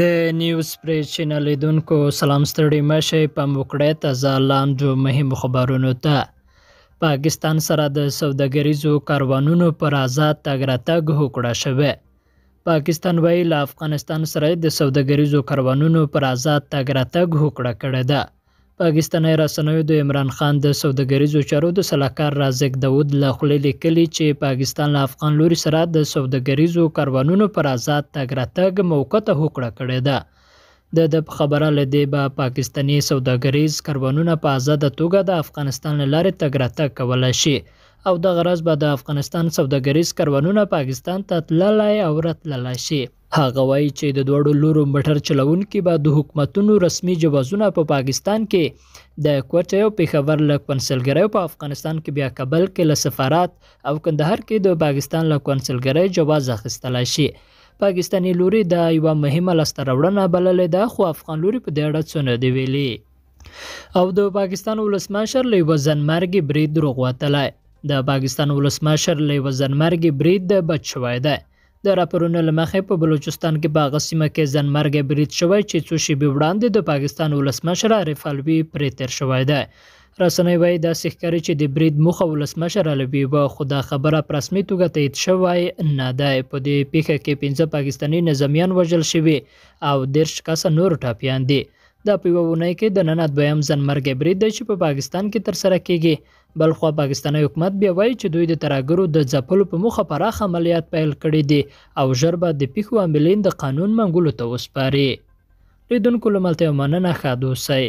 د نیوز پریس چینل لیدونکو سلام ستړي مشه پام وکړئ تازه لاندو مهم خبرونو ته پاکستان سره د سوداګریزو کاروانونو پر آزاد تګ راتګ هوکړه شوه پاکستان وی له افغانستان سره د سوداګریزو کاروانونو پر آزاد تګ راتګ هوکړه کړې ده پاکستاني رسنیو د عمران خان د سوداګریزو چارو د سلاکار رازق داود له خولې لیکلي چې پاکستان له افغان لوري سره د سوداګریزو کاروانونو پر آزاد تګ راتګ موقته هوکړه کړې ده د د خبره لدی به پاکستانی سوداګریز کاروانونه په آزاد توګه د افغانستان لاره تګ راتګ کولای شي او د غرض به د افغانستان سوداګریز کاروانونه پاکستان ته تللای او راتللای شي هغه وایي چې د دوړو لورو موټر چلونکي به د حکومتونو رسمي جوازونه په پا پاکستان کې د کوټه او پیښور له کنسولګریو په افغانستان کې بیا کابل کې له سفارت او کندهار کې د پاکستان له کنسولګری جواز اخیستل شي پاکستانی لوري دا یو مهمه لسترولنه بللې ده خو افغان لوري په دې اړه څه نه دی ویلي او د پاکستان ولسمشر لوی وزنمرګي برید دروغ وتلای د پاکستان ولسمشر لوی وزنمرګي برید د بچوای ده د راپورونو لمخې په بلوچستان کې باغ سیمه کې ځنمرګ بریټ شوی چې څو شیبه وړاندې د پاکستان ولسمشر عارف الوی پرې تیر شوی دی رسنۍ وایي دا سخکاري چې د برید مخه ولسمشر علوي به خدا خبره پر رسمي توګه تایید شوی نه دی په دې پیښه کې 15 پاکستانی نظامیان وژل شوي او 10 کس نور ټاپیان دي دا په یوه اونۍ کې د ننه دویم ځانمرګی برید دی چې په پاکستان کې ترسره کیږي بل خوا پاکستانی حکومت بیا وایي چې دوی د ترهګرو د ځپلو په موخه پراخ عملیات پیل کړي دي او ژر به د پیښو عاملین د قانون منګولو ته وسپاري لیدونکو له ملتیا مننه ښه دوسئ